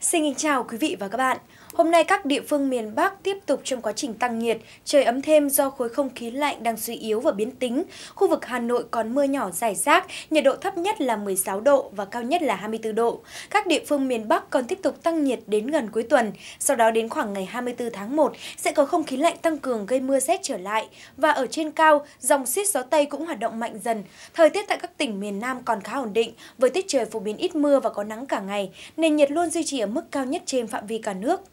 Xin kính chào quý vị và các bạn. Hôm nay các địa phương miền Bắc tiếp tục trong quá trình tăng nhiệt, trời ấm thêm do khối không khí lạnh đang suy yếu và biến tính. Khu vực Hà Nội còn mưa nhỏ rải rác, nhiệt độ thấp nhất là 16 độ và cao nhất là 24 độ. Các địa phương miền Bắc còn tiếp tục tăng nhiệt đến gần cuối tuần, sau đó đến khoảng ngày 24 tháng 1 sẽ có không khí lạnh tăng cường gây mưa rét trở lại và ở trên cao, dòng xít gió Tây cũng hoạt động mạnh dần. Thời tiết tại các tỉnh miền Nam còn khá ổn định với tiết trời phổ biến ít mưa và có nắng cả ngày, nền nhiệt luôn duy trì ở mức cao nhất trên phạm vi cả nước –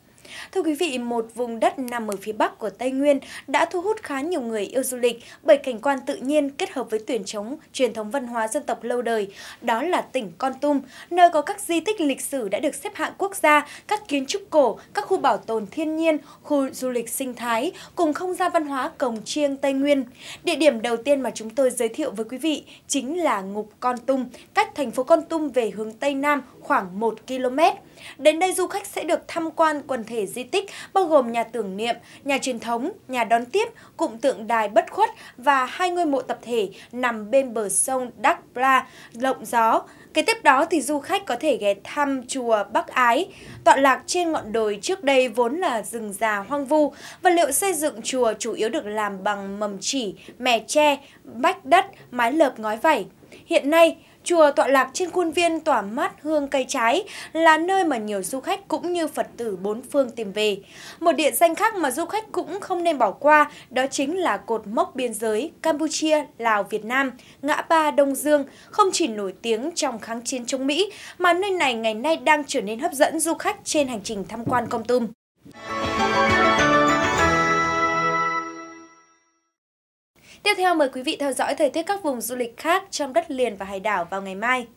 Thưa quý vị, một vùng đất nằm ở phía bắc của Tây Nguyên đã thu hút khá nhiều người yêu du lịch bởi cảnh quan tự nhiên kết hợp với tuyển trống, truyền thống văn hóa dân tộc lâu đời. Đó là tỉnh Con Tum, nơi có các di tích lịch sử đã được xếp hạng quốc gia, các kiến trúc cổ, các khu bảo tồn thiên nhiên, khu du lịch sinh thái cùng không gian văn hóa cồng chiêng Tây Nguyên. Địa điểm đầu tiên mà chúng tôi giới thiệu với quý vị chính là Ngục Con Tum, cách thành phố Con Tum về hướng Tây Nam khoảng 1 km. Đến đây du khách sẽ được tham quan quần thể thể di tích bao gồm nhà tưởng niệm, nhà truyền thống, nhà đón tiếp, cụm tượng đài bất khuất và hai ngôi mộ tập thể nằm bên bờ sông Đắk Bla, Lộng Gió. Kế tiếp đó thì du khách có thể ghé thăm chùa Bắc Ái, tọa lạc trên ngọn đồi trước đây vốn là rừng già hoang vu. Vật liệu xây dựng chùa chủ yếu được làm bằng mầm chỉ, mè tre, bách đất, mái lợp ngói vảy. Hiện nay, Chùa tọa lạc trên khuôn viên tỏa mát hương cây trái là nơi mà nhiều du khách cũng như Phật tử bốn phương tìm về. Một địa danh khác mà du khách cũng không nên bỏ qua đó chính là cột mốc biên giới Campuchia, Lào, Việt Nam, ngã ba Đông Dương không chỉ nổi tiếng trong kháng chiến chống Mỹ mà nơi này ngày nay đang trở nên hấp dẫn du khách trên hành trình tham quan Kon Tum. Tiếp theo mời quý vị theo dõi thời tiết các vùng du lịch khác trong đất liền và hải đảo vào ngày mai.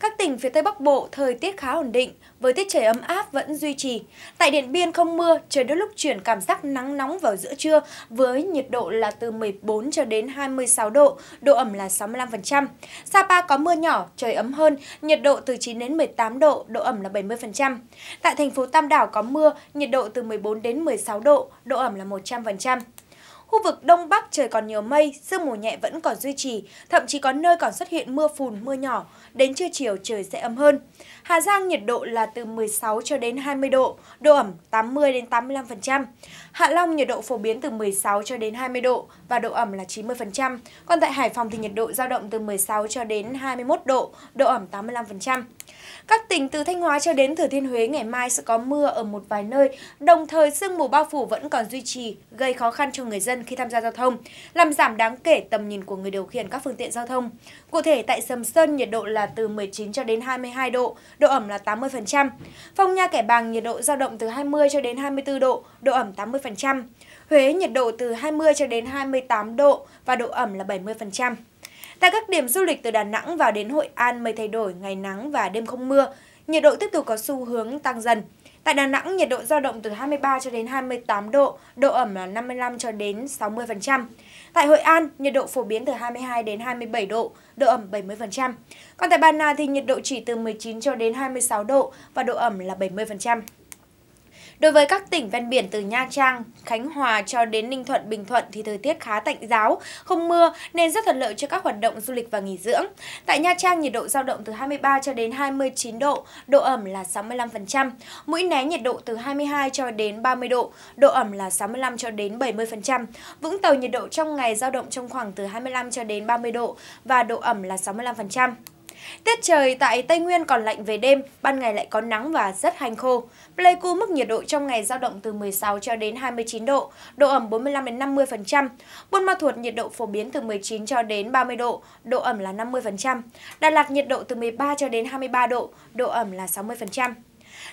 Các tỉnh phía Tây Bắc Bộ thời tiết khá ổn định, với tiết trời ấm áp vẫn duy trì. Tại Điện Biên không mưa, trời đôi lúc chuyển cảm giác nắng nóng vào giữa trưa với nhiệt độ là từ 14 cho đến 26 độ, độ ẩm là 65%. Sapa có mưa nhỏ, trời ấm hơn, nhiệt độ từ 9 đến 18 độ, độ ẩm là 70%. Tại thành phố Tam Đảo có mưa, nhiệt độ từ 14 đến 16 độ, độ ẩm là 100%. Khu vực Đông Bắc trời còn nhiều mây, sương mù nhẹ vẫn còn duy trì, thậm chí có nơi còn xuất hiện mưa phùn, mưa nhỏ. Đến trưa chiều trời sẽ ấm hơn. Hà Giang nhiệt độ là từ 16 cho đến 20 độ, độ ẩm 80 đến 85%. Hạ Long nhiệt độ phổ biến từ 16 cho đến 20 độ và độ ẩm là 90%. Còn tại Hải Phòng thì nhiệt độ dao động từ 16 cho đến 21 độ, độ ẩm 85%. Các tỉnh từ Thanh Hóa cho đến Thừa Thiên Huế ngày mai sẽ có mưa ở một vài nơi, đồng thời sương mù bao phủ vẫn còn duy trì, gây khó khăn cho người dân khi tham gia giao thông, làm giảm đáng kể tầm nhìn của người điều khiển các phương tiện giao thông. Cụ thể tại Sầm Sơn nhiệt độ là từ 19 cho đến 22 độ, độ ẩm là 80%. Phong Nha Kẻ Bàng nhiệt độ dao động từ 20 cho đến 24 độ, độ ẩm 80%. Huế nhiệt độ từ 20 cho đến 28 độ và độ ẩm là 70%. Tại các điểm du lịch từ Đà Nẵng vào đến Hội An mây thay đổi, ngày nắng và đêm không mưa, nhiệt độ tiếp tục có xu hướng tăng dần. Tại Đà Nẵng, nhiệt độ dao động từ 23 cho đến 28 độ, độ ẩm là 55 cho đến 60%. Tại Hội An, nhiệt độ phổ biến từ 22 đến 27 độ, độ ẩm 70%. Còn tại Bà Nà thì nhiệt độ chỉ từ 19 cho đến 26 độ và độ ẩm là 70%. Đối với các tỉnh ven biển từ Nha Trang, Khánh Hòa cho đến Ninh Thuận, Bình Thuận thì thời tiết khá tạnh giáo, không mưa nên rất thuận lợi cho các hoạt động du lịch và nghỉ dưỡng. Tại Nha Trang, nhiệt độ dao động từ 23 cho đến 29 độ, độ ẩm là 65%. Mũi Né nhiệt độ từ 22 cho đến 30 độ, độ ẩm là 65 cho đến 70%. Vũng Tàu nhiệt độ trong ngày dao động trong khoảng từ 25 cho đến 30 độ và độ ẩm là 65%. Tiết trời tại Tây Nguyên còn lạnh về đêm, ban ngày lại có nắng và rất hanh khô. Pleiku mức nhiệt độ trong ngày dao động từ 16 cho đến 29 độ, độ ẩm 45 đến 50%. Buôn Ma Thuột nhiệt độ phổ biến từ 19 cho đến 30 độ, độ ẩm là 50%. Đà Lạt nhiệt độ từ 13 cho đến 23 độ, độ ẩm là 60%.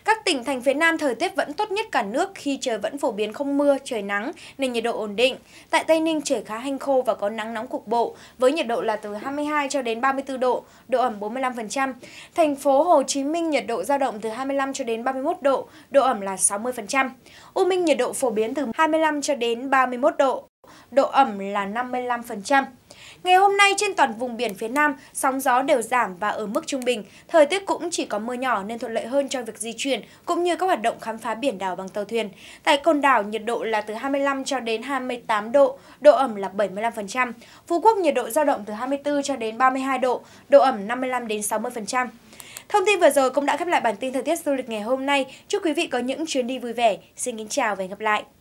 Các tỉnh thành phía Nam thời tiết vẫn tốt nhất cả nước khi trời vẫn phổ biến không mưa, trời nắng nên nhiệt độ ổn định. Tại Tây Ninh trời khá hanh khô và có nắng nóng cục bộ với nhiệt độ là từ 22 cho đến 34 độ, độ ẩm 45%. Thành phố Hồ Chí Minh nhiệt độ dao động từ 25 cho đến 31 độ, độ ẩm là 60%. U Minh nhiệt độ phổ biến từ 25 cho đến 31 độ, độ ẩm là 55%. Ngày hôm nay trên toàn vùng biển phía Nam, sóng gió đều giảm và ở mức trung bình. Thời tiết cũng chỉ có mưa nhỏ nên thuận lợi hơn cho việc di chuyển cũng như các hoạt động khám phá biển đảo bằng tàu thuyền. Tại Côn Đảo, nhiệt độ là từ 25 cho đến 28 độ, độ ẩm là 75%. Phú Quốc nhiệt độ dao động từ 24 cho đến 32 độ, độ ẩm 55 đến 60%. Thông tin vừa rồi cũng đã khép lại bản tin thời tiết du lịch ngày hôm nay. Chúc quý vị có những chuyến đi vui vẻ. Xin kính chào và hẹn gặp lại.